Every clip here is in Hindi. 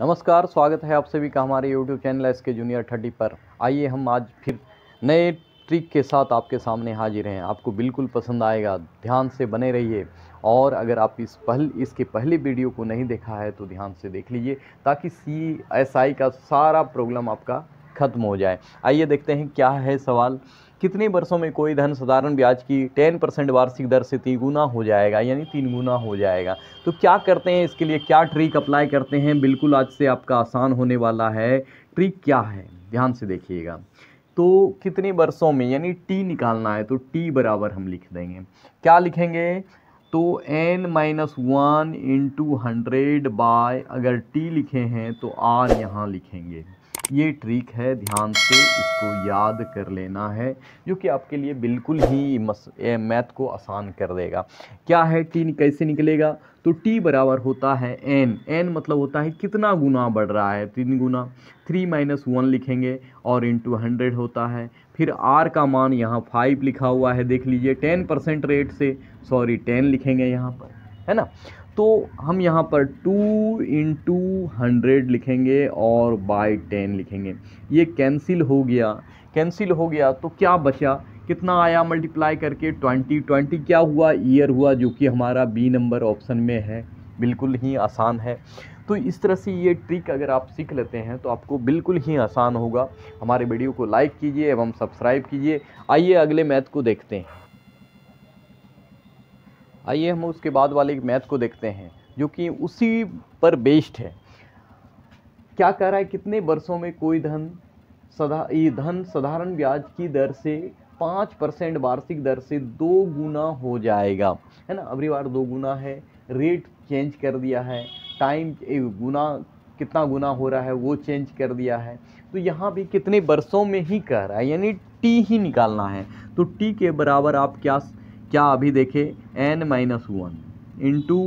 नमस्कार स्वागत है आप सभी का हमारे YouTube channel S K junior thirty पर आइए हम आज फिर नए ट्रिक के साथ आपके सामने हाजिर हैं आपको बिल्कुल पसंद आएगा ध्यान से बने रहिए और अगर आप इस पहल इसके पहले वीडियो को नहीं देखा है तो ध्यान से देख लीजिए ताकि सी एस आई का सारा प्रॉब्लम आपका खत्म हो जाए आइए देखते हैं क्या है सवाल कितने वर्षों में कोई धन साधारण ब्याज की टेन परसेंट वार्षिक दर से तिगुना हो जाएगा यानी तीन गुना हो जाएगा तो क्या करते हैं इसके लिए क्या ट्रिक अप्लाई करते हैं बिल्कुल आज से आपका आसान होने वाला है ट्रिक क्या है ध्यान से देखिएगा तो कितने वर्षों में यानी टी निकालना है तो टी बराबर हम लिख देंगे क्या लिखेंगे तो N minus one into hundred by अगर टी लिखे हैं तो आर यहाँ लिखेंगे ये ट्रिक है ध्यान से इसको याद कर लेना है जो कि आपके लिए बिल्कुल ही मैथ को आसान कर देगा क्या है टी कैसे निकलेगा तो टी बराबर होता है एन एन मतलब होता है कितना गुना बढ़ रहा है तीन गुना थ्री माइनस वन लिखेंगे और इंटू हंड्रेड होता है फिर आर का मान यहाँ फाइव लिखा हुआ है देख लीजिए टेन परसेंट रेट से सॉरी टेन लिखेंगे यहाँ पर है ना तो हम यहाँ पर टू इन टू हंड्रेड लिखेंगे और बाय टेन लिखेंगे ये कैंसिल हो गया कैंसिल हो गया तो क्या बचा कितना आया मल्टीप्लाई करके ट्वेंटी ट्वेंटी क्या हुआ ईयर हुआ जो कि हमारा बी नंबर ऑप्शन में है बिल्कुल ही आसान है तो इस तरह से ये ट्रिक अगर आप सीख लेते हैं तो आपको बिल्कुल ही आसान होगा हमारे वीडियो को लाइक कीजिए एवं सब्सक्राइब कीजिए आइए अगले मैथ को देखते हैं आइए हम उसके बाद वाले मैथ को देखते हैं जो कि उसी पर बेस्ड है क्या कह रहा है कितने वर्षों में कोई धन सदा ये धन साधारण ब्याज की दर से पाँच परसेंट वार्षिक दर से दो गुना हो जाएगा है ना अगली बार दो गुना है रेट चेंज कर दिया है टाइम गुना कितना गुना हो रहा है वो चेंज कर दिया है तो यहाँ भी कितने वर्षों में ही कह रहा है यानी टी ही निकालना है तो टी के बराबर आप क्या क्या अभी देखें N minus one into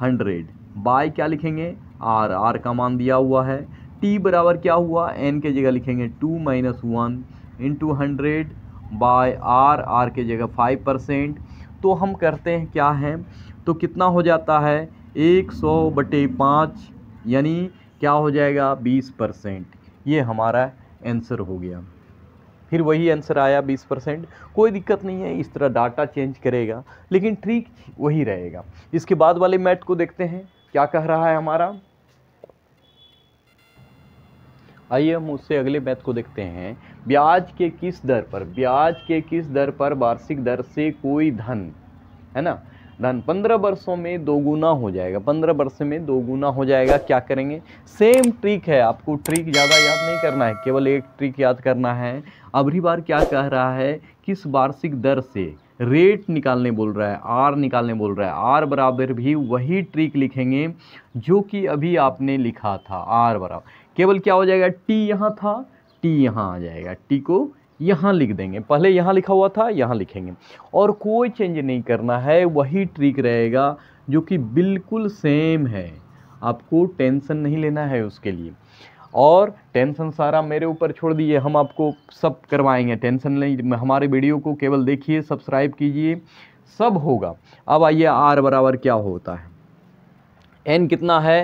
hundred by क्या लिखेंगे आर आर का मान दिया हुआ है टी बराबर क्या हुआ एन के जगह लिखेंगे two minus one into hundred by R R के जगह फाइव परसेंट तो हम करते हैं क्या है तो कितना हो जाता है एक सौ बटे पाँच यानी क्या हो जाएगा बीस परसेंट ये हमारा आंसर हो गया फिर वही आंसर आया 20 परसेंट कोई दिक्कत नहीं है इस तरह डाटा चेंज करेगा लेकिन ट्रिक वही रहेगा इसके बाद वाले मैट को देखते हैं क्या कह रहा है हमारा आइए हम उससे अगले मैथ को देखते हैं ब्याज के किस दर पर ब्याज के किस दर पर वार्षिक दर से कोई धन है ना धन पंद्रह वर्षों में दोगुना हो जाएगा पंद्रह वर्ष में दोगुना हो जाएगा क्या करेंगे सेम ट्रिक है आपको ट्रिक ज़्यादा याद नहीं करना है केवल एक ट्रिक याद करना है अबरी बार क्या कह रहा है किस वार्षिक दर से रेट निकालने बोल रहा है आर निकालने बोल रहा है आर बराबर भी वही ट्रिक लिखेंगे जो कि अभी आपने लिखा था आर बराबर केवल क्या हो जाएगा टी यहाँ था टी यहाँ आ जाएगा टी को यहाँ लिख देंगे पहले यहाँ लिखा हुआ था यहाँ लिखेंगे और कोई चेंज नहीं करना है वही ट्रिक रहेगा जो कि बिल्कुल सेम है आपको टेंशन नहीं लेना है उसके लिए और टेंशन सारा मेरे ऊपर छोड़ दिए हम आपको सब करवाएंगे टेंशन नहीं हमारे वीडियो को केवल देखिए सब्सक्राइब कीजिए सब होगा अब आइए आर बराबर क्या होता है एन कितना है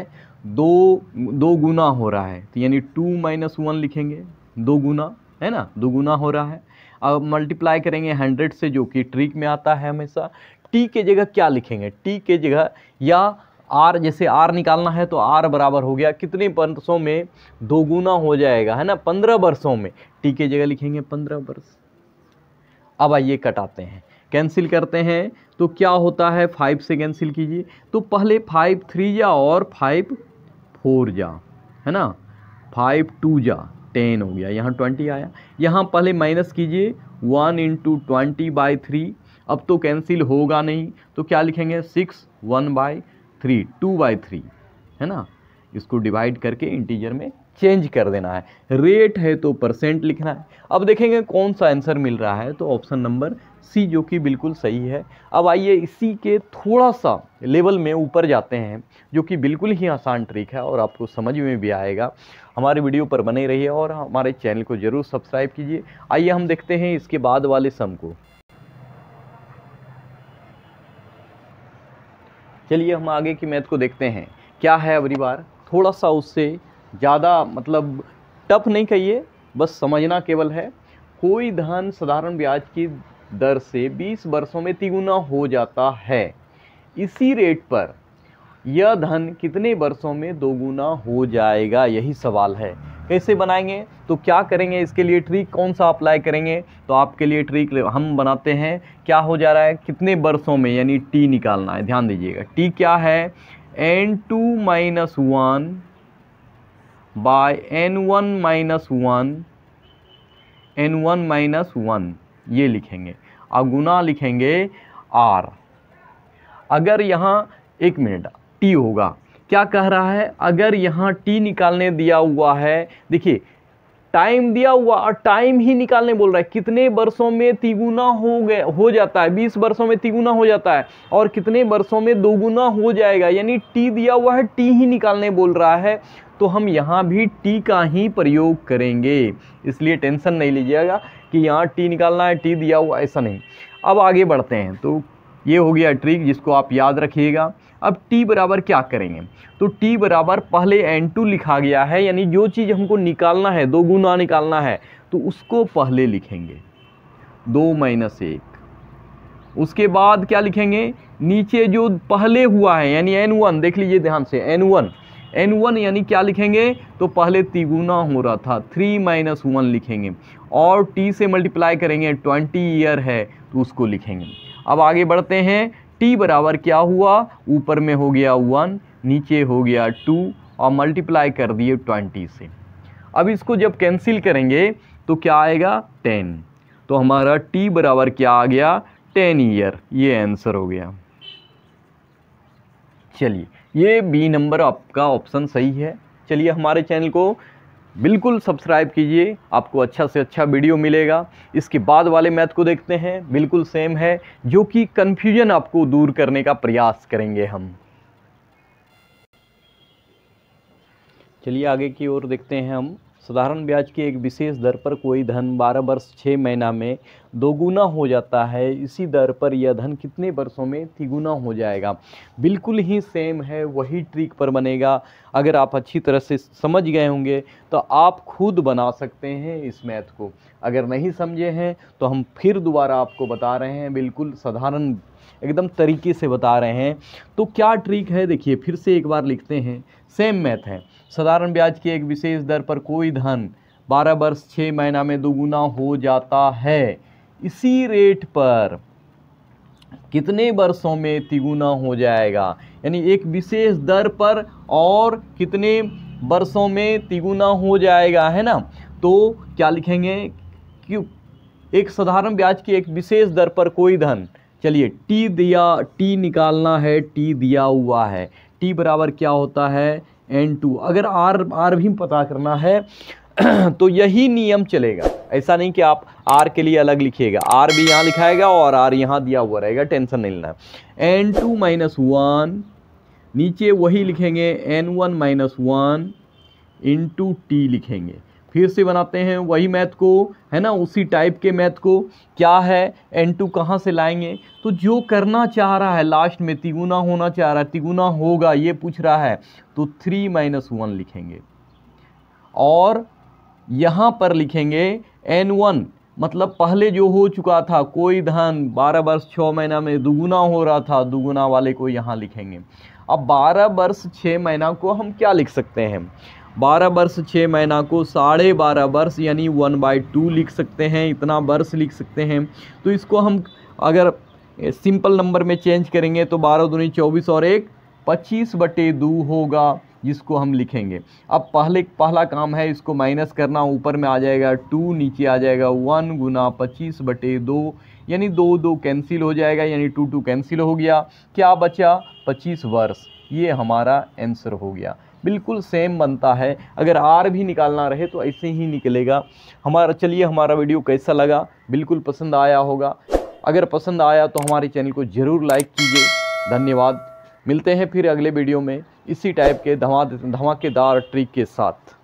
दो दो गुना हो रहा है तो यानी टू माइनस वन लिखेंगे दो गुना है ना दोगुना हो रहा है अब मल्टीप्लाई करेंगे हंड्रेड से जो कि ट्रिक में आता है हमेशा टी के जगह क्या लिखेंगे टी के जगह या आर जैसे आर निकालना है तो आर बराबर हो गया कितने वर्षों में दोगुना हो जाएगा है ना पंद्रह वर्षों में टी के जगह लिखेंगे पंद्रह वर्ष अब आइए कटाते हैं कैंसिल करते हैं तो क्या होता है फाइव से कैंसिल कीजिए तो पहले फाइव थ्री जा और फाइव फोर जा है ना फाइव टू जा टेन हो गया यहाँ ट्वेंटी आया यहाँ पहले माइनस कीजिए one into twenty by three अब तो कैंसिल होगा नहीं तो क्या लिखेंगे six one by three two by three है ना इसको डिवाइड करके इंटीजर में चेंज कर देना है रेट है तो परसेंट लिखना है अब देखेंगे कौन सा आंसर मिल रहा है तो ऑप्शन नंबर सी जो कि बिल्कुल सही है अब आइए इसी के थोड़ा सा लेवल में ऊपर जाते हैं जो कि बिल्कुल ही आसान ट्रिक है और आपको समझ में भी आएगा हमारे वीडियो पर बने रहिए और हमारे चैनल को ज़रूर सब्सक्राइब कीजिए आइए हम देखते हैं इसके बाद वाले सम को चलिए हम आगे की मैथ को देखते हैं क्या है अगली बार थोड़ा सा उससे ज़्यादा मतलब टफ नहीं कहिए बस समझना केवल है कोई धन साधारण ब्याज की दर से 20 वर्षों में तिगुना हो जाता है इसी रेट पर यह धन कितने वर्षों में दोगुना हो जाएगा यही सवाल है कैसे बनाएंगे तो क्या करेंगे इसके लिए ट्रिक कौन सा अप्लाई करेंगे तो आपके लिए ट्रिक हम बनाते हैं क्या हो जा रहा है कितने वर्षों में यानी टी निकालना है ध्यान दीजिएगा टी क्या है N two minus one by N one minus one N one minus one ये लिखेंगे और गुना लिखेंगे आर अगर यहाँ एक मिनट टी होगा क्या कह रहा है अगर यहाँ टी निकालने दिया हुआ है देखिए टाइम दिया हुआ और टाइम ही निकालने बोल रहा है कितने वर्षों में तिगुना हो गया हो जाता है बीस वर्षों में तिगुना हो जाता है और कितने वर्षों में दोगुना हो जाएगा यानी टी दिया हुआ है टी ही निकालने बोल रहा है तो हम यहाँ भी टी का ही प्रयोग करेंगे इसलिए टेंशन नहीं लीजिएगा कि यहाँ टी निकालना है टी दिया हुआ ऐसा नहीं अब आगे बढ़ते हैं तो ये हो गया ट्रिक जिसको आप याद रखिएगा अब t बराबर क्या करेंगे तो t बराबर पहले n2 लिखा गया है यानी जो चीज़ हमको निकालना है दो गुना निकालना है तो उसको पहले लिखेंगे दो माइनस एक उसके बाद क्या लिखेंगे नीचे जो पहले हुआ है यानी एन वन देख लीजिए ध्यान से एन वन एन वन यानी क्या लिखेंगे तो पहले तिगुना हो रहा था थ्री माइनस वन लिखेंगे और टी से मल्टीप्लाई करेंगे ट्वेंटी ईयर है तो उसको लिखेंगे अब आगे बढ़ते हैं टी बराबर क्या हुआ ऊपर में हो गया वन नीचे हो गया टू और मल्टीप्लाई कर दिए ट्वेंटी से अब इसको जब कैंसिल करेंगे तो क्या आएगा टेन तो हमारा टी बराबर क्या आ गया टेन ईयर ये आंसर हो गया चलिए ये बी नंबर आपका ऑप्शन सही है चलिए हमारे चैनल को बिल्कुल सब्सक्राइब कीजिए आपको अच्छा से अच्छा वीडियो मिलेगा इसके बाद वाले मैथ को देखते हैं बिल्कुल सेम है जो कि कन्फ्यूजन आपको दूर करने का प्रयास करेंगे हम चलिए आगे की ओर देखते हैं हम साधारण ब्याज की एक विशेष दर पर कोई धन 12 वर्ष 6 महीना में दोगुना हो जाता है इसी दर पर यह धन कितने वर्षों में तिगुना हो जाएगा बिल्कुल ही सेम है वही ट्रिक पर बनेगा अगर आप अच्छी तरह से समझ गए होंगे तो आप खुद बना सकते हैं इस मैथ को अगर नहीं समझे हैं तो हम फिर दोबारा आपको बता रहे हैं बिल्कुल साधारण एकदम तरीके से बता रहे हैं तो क्या ट्रिक है देखिए फिर से एक बार लिखते हैं सेम मैथ है साधारण ब्याज की एक विशेष दर पर कोई धन बारह वर्ष छः महीना में दोगुना हो जाता है इसी रेट पर कितने वर्षों में तिगुना हो जाएगा यानी एक विशेष दर पर और कितने वर्षों में तिगुना हो जाएगा है ना तो क्या लिखेंगे कि एक साधारण ब्याज की एक विशेष दर पर कोई धन चलिए टी दिया टी निकालना है टी दिया हुआ है टी बराबर क्या होता है एन टू अगर आर आर भी पता करना है तो यही नियम चलेगा ऐसा नहीं कि आप आर के लिए अलग लिखिएगा आर भी यहाँ लिखाएगा और आर यहाँ दिया हुआ रहेगा टेंशन नहीं लेना एन टू माइनस वन नीचे वही लिखेंगे N one minus one into T लिखेंगे फिर से बनाते हैं वही मैथ को है ना उसी टाइप के मैथ को क्या है एन टू कहाँ से लाएंगे तो जो करना चाह रहा है लास्ट में तिगुना होना चाह रहा है तिगुना होगा ये पूछ रहा है तो थ्री माइनस वन लिखेंगे और यहाँ पर लिखेंगे एन वन मतलब पहले जो हो चुका था कोई धन बारह वर्ष छः महीना में दुगुना हो रहा था दुगुना वाले को यहाँ लिखेंगे अब बारह वर्ष छः महीना को हम क्या लिख सकते हैं बारह वर्ष छः महीना को साढ़े बारह वर्ष यानी वन बाई टू लिख सकते हैं इतना वर्ष लिख सकते हैं तो इसको हम अगर सिंपल नंबर में चेंज करेंगे तो बारह दूनी चौबीस और एक पच्चीस बटे दो होगा जिसको हम लिखेंगे अब पहले पहला काम है इसको माइनस करना ऊपर में आ जाएगा टू नीचे आ जाएगा वन गुना पच्चीस बटे दो यानी दो दो कैंसिल हो जाएगा यानी टू टू कैंसिल हो गया क्या बचा पच्चीस वर्ष ये हमारा आंसर हो गया बिल्कुल सेम बनता है अगर आर भी निकालना रहे तो ऐसे ही निकलेगा हमारा चलिए हमारा वीडियो कैसा लगा बिल्कुल पसंद आया होगा अगर पसंद आया तो हमारे चैनल को ज़रूर लाइक कीजिए धन्यवाद मिलते हैं फिर अगले वीडियो में इसी टाइप के धमा धमाकेदार ट्रिक के साथ